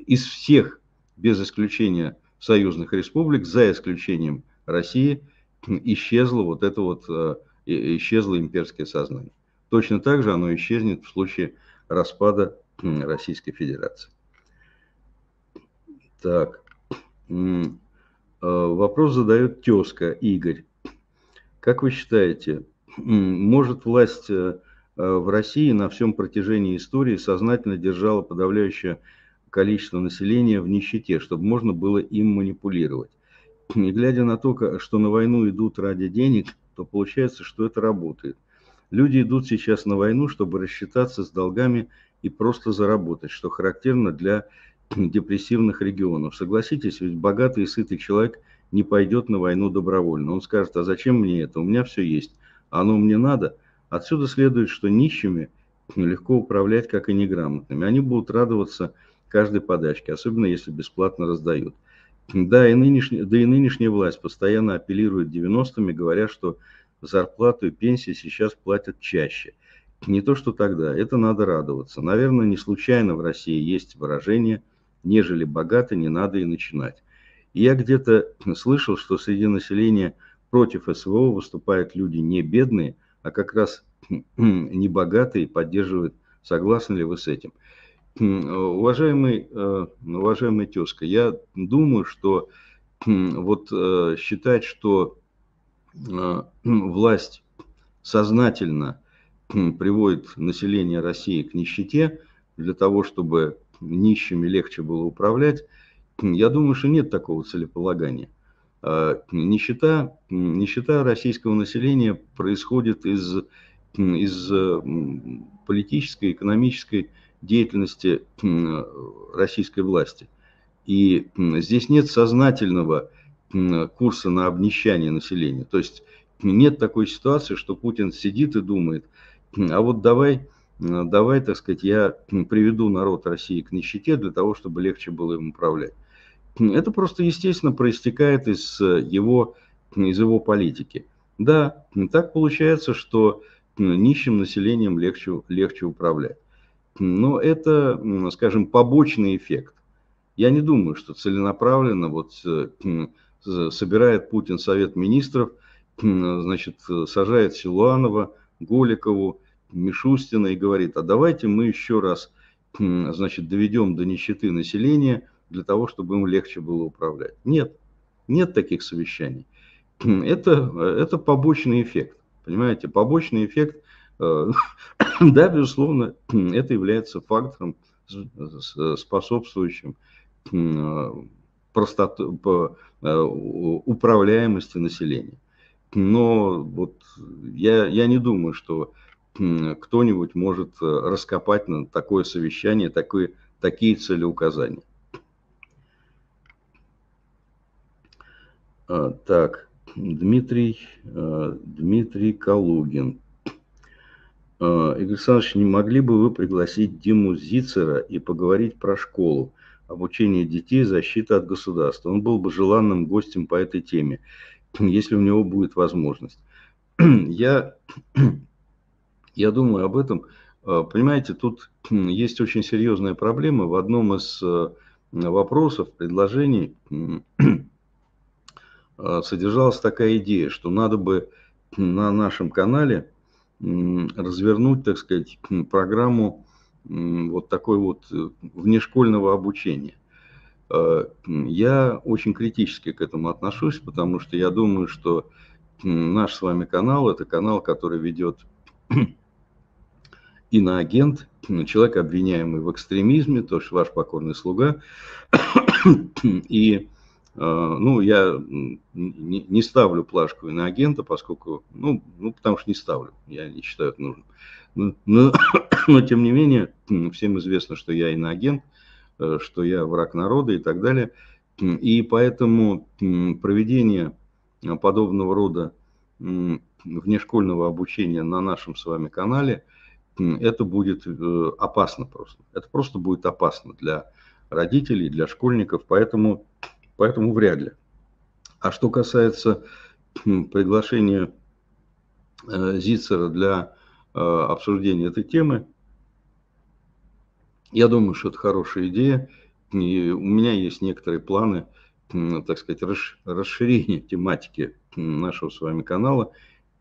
из всех, без исключения союзных республик, за исключением России, исчезло вот это вот, э, исчезло имперское сознание. Точно так же оно исчезнет в случае распада Российской Федерации. Так. Э, вопрос задает тезка Игорь. Как вы считаете, может власть э, э, в России на всем протяжении истории сознательно держала подавляющее количество населения в нищете, чтобы можно было им манипулировать? И глядя на то, что на войну идут ради денег, то получается, что это работает. Люди идут сейчас на войну, чтобы рассчитаться с долгами и просто заработать, что характерно для депрессивных регионов. Согласитесь, ведь богатый и сытый человек – не пойдет на войну добровольно. Он скажет, а зачем мне это? У меня все есть. А оно мне надо. Отсюда следует, что нищими легко управлять, как и неграмотными. Они будут радоваться каждой подачке, особенно если бесплатно раздают. Да и, нынешняя, да и нынешняя власть постоянно апеллирует 90-ми, говоря, что зарплату и пенсии сейчас платят чаще. Не то, что тогда. Это надо радоваться. Наверное, не случайно в России есть выражение «нежели богато, не надо и начинать» я где-то слышал, что среди населения против СВО выступают люди не бедные, а как раз не богатые поддерживают. Согласны ли вы с этим? Уважаемый, э, уважаемый тезка, я думаю, что вот э, считать, что э, власть сознательно приводит население России к нищете для того, чтобы нищими легче было управлять – я думаю, что нет такого целеполагания. Нищета, нищета российского населения происходит из, из э, политической, экономической деятельности э, российской власти. И э, здесь нет сознательного курса на обнищание населения. То есть нет такой ситуации, что Путин сидит и думает, а вот давай, давай, так сказать, я приведу народ России к нищете для того, чтобы легче было им управлять это просто естественно проистекает из э, его, из его политики. Да, так получается, что нищим населением легче, легче управлять. Но это, скажем, побочный эффект. Я не думаю, что целенаправленно вот э, собирает Путин Совет Министров, значит, э, сажает Силуанова, Голикову, Мишустина и говорит, а давайте мы еще раз значит, доведем до нищеты населения – для того, чтобы им легче было управлять. Нет, нет таких совещаний. Это, э, это побочный эффект, понимаете, побочный эффект, э, да, безусловно, это является фактором, способствующим э, простоту, управляемости населения. Но вот я, я не думаю, что кто-нибудь может раскопать на такое совещание, такое, такие целеуказания. А, так, Дмитрий, э, Дмитрий Калугин. А, Игорь Александрович, не могли бы вы пригласить Диму Зицера и поговорить про школу, обучение детей, защита от государства? Он был бы желанным гостем по этой теме, если у него будет возможность. Я, я думаю об этом. А, понимаете, тут есть очень серьезная проблема. В одном из э, вопросов, предложений Э, содержалась такая идея, что надо бы на нашем канале развернуть, так сказать, программу вот такой вот э, внешкольного обучения. Э, я очень критически к этому отношусь, потому что я думаю, что наш с вами канал – это канал, который ведет иноагент, человек, обвиняемый в экстремизме, то есть ваш покорный слуга. И Э, ну, я не ставлю плашку на агента, поскольку, ну, ну, потому что не ставлю, я не считаю это нужным. Но, но, но тем не менее, всем известно, что я иноагент, э, что я враг народа и так далее. И поэтому проведение подобного рода внешкольного обучения на нашем с вами канале, это будет э, опасно просто. Это просто будет опасно для родителей, для школьников. Поэтому Поэтому вряд ли. А что касается хм, приглашения э, Зицера для э, обсуждения этой темы, я думаю, что это хорошая идея. И у меня есть некоторые планы, хм, так сказать, расширения тематики хм, нашего с вами канала.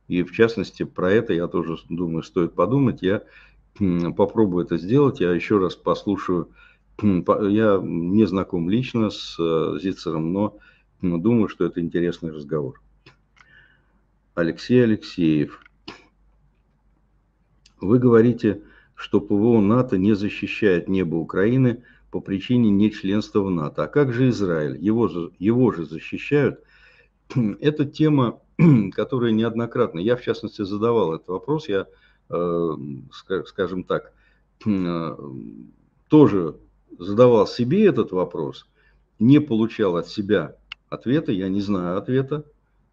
И в частности, про это я тоже думаю, стоит подумать. Я попробую это сделать. Я еще раз послушаю Э, я не знаком лично с э, Зицером, но думаю, что это интересный разговор. Алексей Алексеев. Вы говорите, что ПВО НАТО не защищает небо Украины по причине нечленства в НАТО. А как же Израиль? Его же, его же защищают. Это тема, которая неоднократно, я в частности задавал этот вопрос, я, э, скажем так, тоже задавал себе этот вопрос, не получал от себя ответа, я не знаю ответа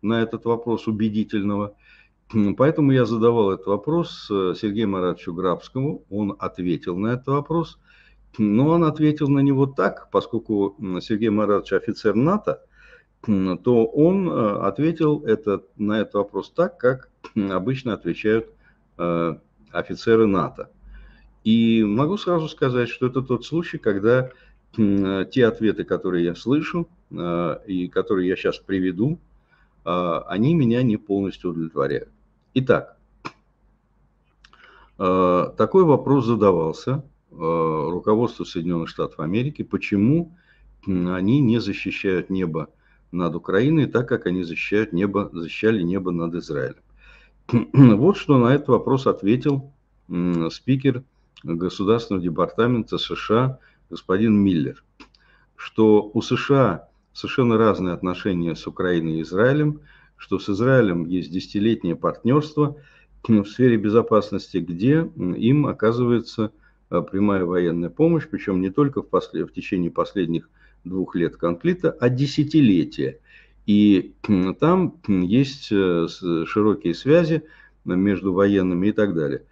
на этот вопрос убедительного. Поэтому я задавал этот вопрос э, Сергею Маратовичу Грабскому, он ответил на этот вопрос, но он ответил на него так, поскольку Сергей Маратович офицер НАТО, то он э, ответил это, на этот вопрос так, как обычно отвечают э, офицеры НАТО. И могу сразу сказать, что это тот случай, когда те ответы, которые я слышу а, и которые я сейчас приведу, а, они меня не полностью удовлетворяют. Итак, а, такой вопрос задавался руководству Соединенных Штатов Америки, почему они не защищают небо над Украиной, так как они защищают небо, защищали небо над Израилем. Вот что на этот вопрос ответил спикер Государственного департамента США господин Миллер, что у США совершенно разные отношения с Украиной и Израилем, что с Израилем есть десятилетнее партнерство в сфере безопасности, где им оказывается э, прямая военная помощь, причем не только в, послед... в течение последних двух лет конфликта, а десятилетия. И э, там э, есть широкие связи между военными и так далее.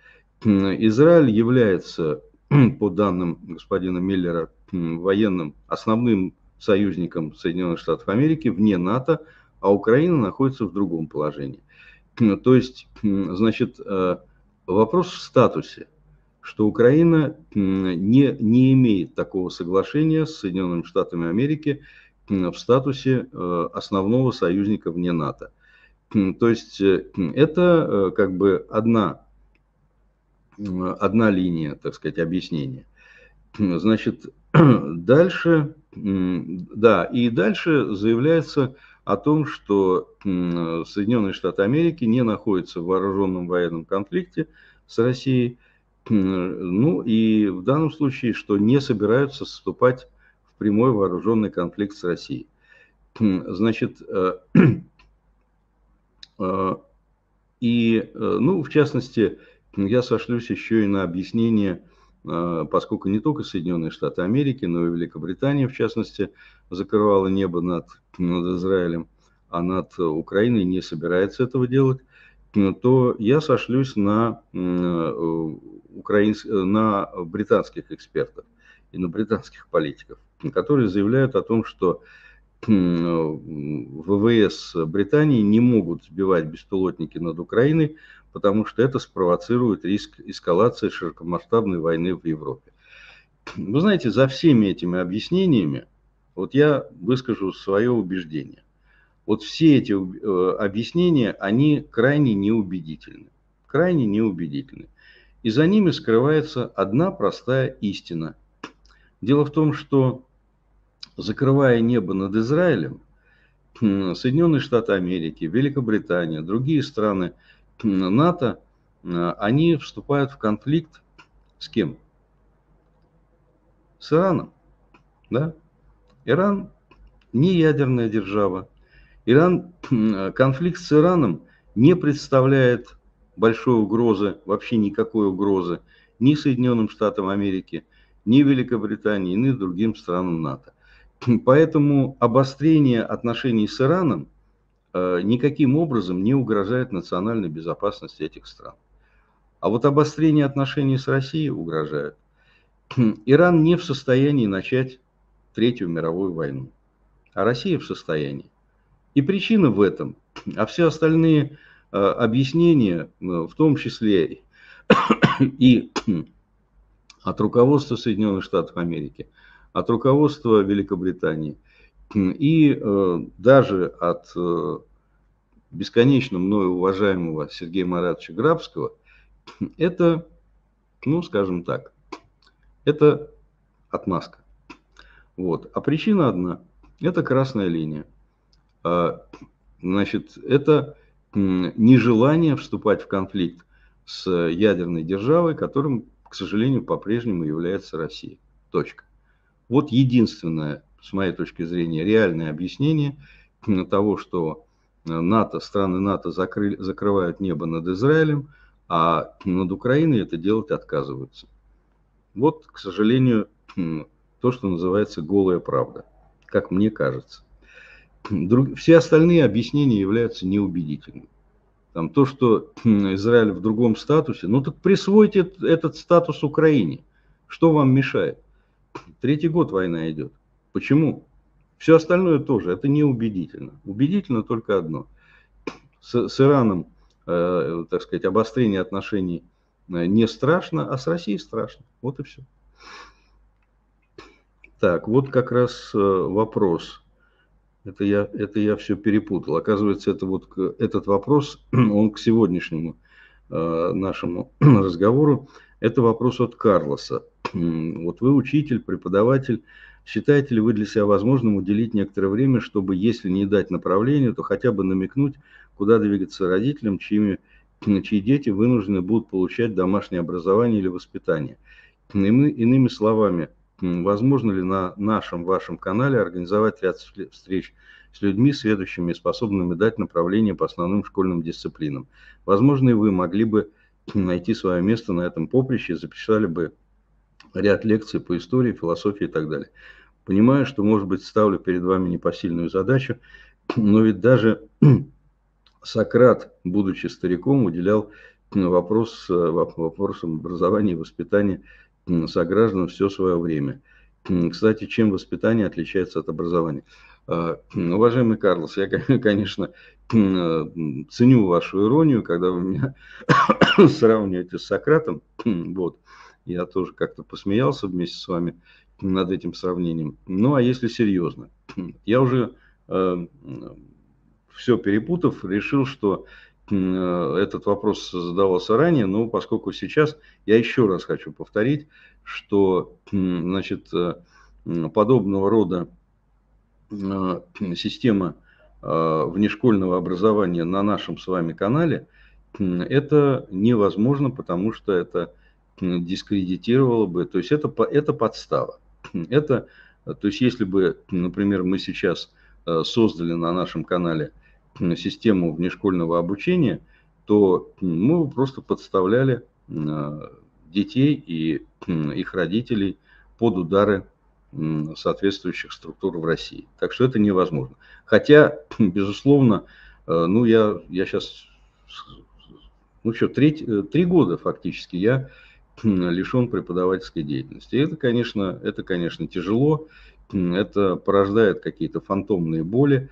Израиль является, по данным господина Миллера, военным основным союзником Соединенных Штатов Америки вне НАТО, а Украина находится в другом положении. То есть, значит, э, вопрос в статусе, что Украина не, не имеет такого соглашения с Соединенными Штатами Америки в статусе э, основного союзника вне НАТО. То есть э, это как бы одна одна линия, так сказать, объяснения. Значит, дальше, да, и дальше заявляется о том, что Соединенные Штаты Америки не находятся в вооруженном военном конфликте с Россией, ну и в данном случае, что не собираются вступать в прямой вооруженный конфликт с Россией. Значит, э, э, и, э, ну, в частности, ну, я сошлюсь еще и на объяснение, а, поскольку не только Соединенные Штаты Америки, но и Великобритания, в частности, закрывала небо над, над Израилем, а над Украиной не собирается этого делать, ну, то я сошлюсь на, э, украинск... на британских экспертов и на британских политиков, которые заявляют о том, что э, ВВС Британии не могут сбивать беспилотники над Украиной, потому что это спровоцирует риск эскалации широкомасштабной войны в Европе. Вы знаете, за всеми этими объяснениями, вот я выскажу свое убеждение. Вот все эти э, объяснения, они крайне неубедительны. Крайне неубедительны. И за ними скрывается одна простая истина. Дело в том, что закрывая небо над Израилем, Соединенные Штаты Америки, Великобритания, другие страны – НАТО, э, они вступают в конфликт с кем? С Ираном. Да? Иран не ядерная держава. Иран, э, конфликт с Ираном не представляет большой угрозы, вообще никакой угрозы ни Соединенным Штатам Америки, ни Великобритании, ни другим странам НАТО. Поэтому обострение отношений с Ираном – Э, никаким образом не угрожает национальной безопасности этих стран. А вот обострение отношений с Россией угрожает. Иран не в состоянии начать Третью мировую войну, а Россия в состоянии. И причина в этом, а все остальные э, объяснения, э, в том числе и от руководства Соединенных Штатов Америки, от руководства Великобритании – и э, даже от э, бесконечно мною уважаемого Сергея Маратовича Грабского, это, ну, скажем так, это отмазка. Вот. А причина одна – это красная линия. А, значит, это нежелание вступать в конфликт с ядерной державой, которым, к сожалению, по-прежнему является Россия. Точка. Вот единственная с моей точки зрения, реальное объяснение того, что э, НАТО, страны НАТО закрыли, закрывают небо над Израилем, а над Украиной это делать отказываются. Вот, к сожалению, то, что называется голая правда, как мне кажется. Друг... Все остальные объяснения являются неубедительными. Там то, что Израиль в другом статусе, ну так присвойте этот статус Украине. Что вам мешает? Третий год война идет. Почему? Все остальное тоже, это неубедительно. Убедительно только одно. С, с Ираном, э, так сказать, обострение отношений э, не страшно, а с Россией страшно. Вот и все. Так, вот как раз э, вопрос. Это я, это я все перепутал. Оказывается, это вот, этот вопрос, он к сегодняшнему э, нашему разговору, это вопрос от Карлоса. Вот вы учитель, преподаватель, считаете ли вы для себя возможным уделить некоторое время, чтобы, если не дать направлению, то хотя бы намекнуть, куда двигаться родителям, чьими, чьи дети вынуждены будут получать домашнее образование или воспитание? Иными словами, возможно ли на нашем, вашем канале организовать ряд встреч с людьми, следующими и способными дать направление по основным школьным дисциплинам? Возможно, и вы могли бы найти свое место на этом поприще и записали бы ряд лекций по истории, философии и так далее. Понимаю, что, может быть, ставлю перед вами непосильную задачу, но ведь даже Сократ, будучи стариком, уделял вопрос, э, вопросам образования и воспитания сограждан все свое время. Кстати, чем воспитание отличается от образования? А, уважаемый Карлос, я, конечно, э, ценю вашу иронию, когда вы меня сравниваете с Сократом. Вот. Я тоже как-то посмеялся вместе с вами над этим сравнением. Ну, а если серьезно, я уже э, все перепутав, решил, что э, этот вопрос задавался ранее, но поскольку сейчас я еще раз хочу повторить, что значит, э, подобного рода э, система внешкольного образования на нашем с вами канале, это невозможно, потому что это дискредитировало бы. То есть это, это подстава. Это, то есть если бы, например, мы сейчас э, создали на нашем канале систему внешкольного обучения, то мы бы просто подставляли э, детей и их родителей под удары соответствующих структур в России. Так что это невозможно. Хотя, безусловно, э, ну я, я сейчас, ну что, три, три года фактически я лишен преподавательской деятельности. И это, конечно, это, конечно, тяжело, это порождает какие-то фантомные боли,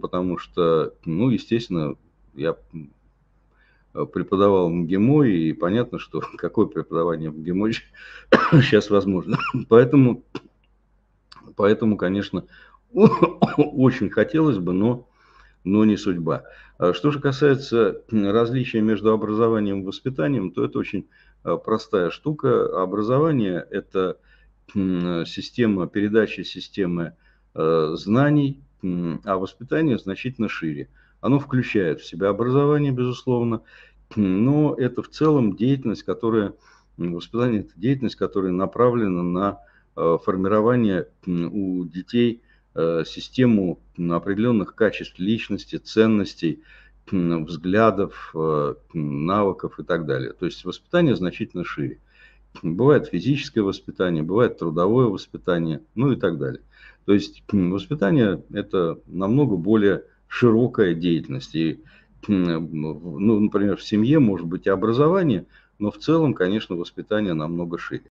потому что, ну, естественно, я э, преподавал МГИМО, и понятно, что какое преподавание в МГИМО сейчас возможно. Поэтому, поэтому конечно, очень хотелось бы, но, но не судьба. А что же касается различия между образованием и воспитанием, то это очень Э, простая штука. Образование – это система передачи системы э, знаний, а воспитание значительно шире. Оно включает в себя образование, безусловно, но это в целом деятельность, которая, воспитание – это деятельность, которая направлена на э, формирование у детей систему определенных качеств личности, ценностей взглядов, э, навыков и так далее. То есть воспитание значительно шире. Бывает физическое воспитание, бывает трудовое воспитание, ну и так далее. То есть воспитание – это намного более широкая деятельность. И, ну, например, в семье может быть и образование, но в целом, конечно, воспитание намного шире.